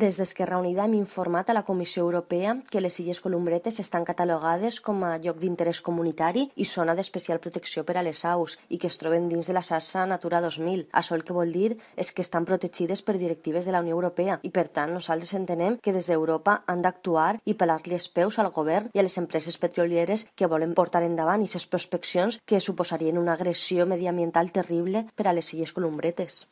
Des d'Esquerra Unida hem informat a la Comissió Europea que les Illes Columbretes estan catalogades com a lloc d'interès comunitari i zona d'especial protecció per a les aus i que es troben dins de la xarxa Natura 2000. Això el que vol dir és que estan protegides per directives de la Unió Europea i, per tant, nosaltres entenem que des d'Europa han d'actuar i pelar-li els peus al govern i a les empreses petrolieres que volen portar endavant i ses prospeccions que suposarien una agressió mediambiental terrible per a les Illes Columbretes.